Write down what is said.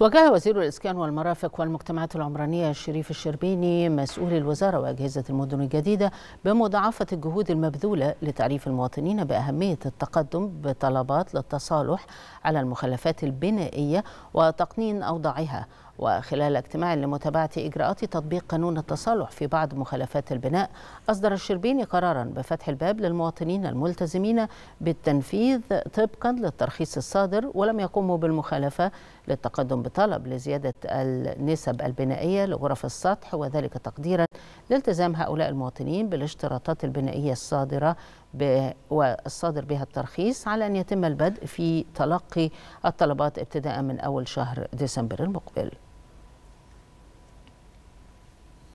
وجه وزير الإسكان والمرافق والمجتمعات العمرانية الشريف الشربيني مسؤول الوزارة وأجهزة المدن الجديدة بمضاعفة الجهود المبذولة لتعريف المواطنين بأهمية التقدم بطلبات للتصالح على المخلفات البنائية وتقنين أوضاعها وخلال اجتماع لمتابعة إجراءات تطبيق قانون التصالح في بعض مخالفات البناء أصدر الشربيني قرارا بفتح الباب للمواطنين الملتزمين بالتنفيذ طبقا للترخيص الصادر ولم يقوموا بالمخالفة للتقدم بطلب لزيادة النسب البنائية لغرف السطح وذلك تقديرا لالتزام هؤلاء المواطنين بالاشتراطات البنائية الصادرة ب... والصادر بها الترخيص على أن يتم البدء في تلقي الطلبات ابتداء من أول شهر ديسمبر المقبل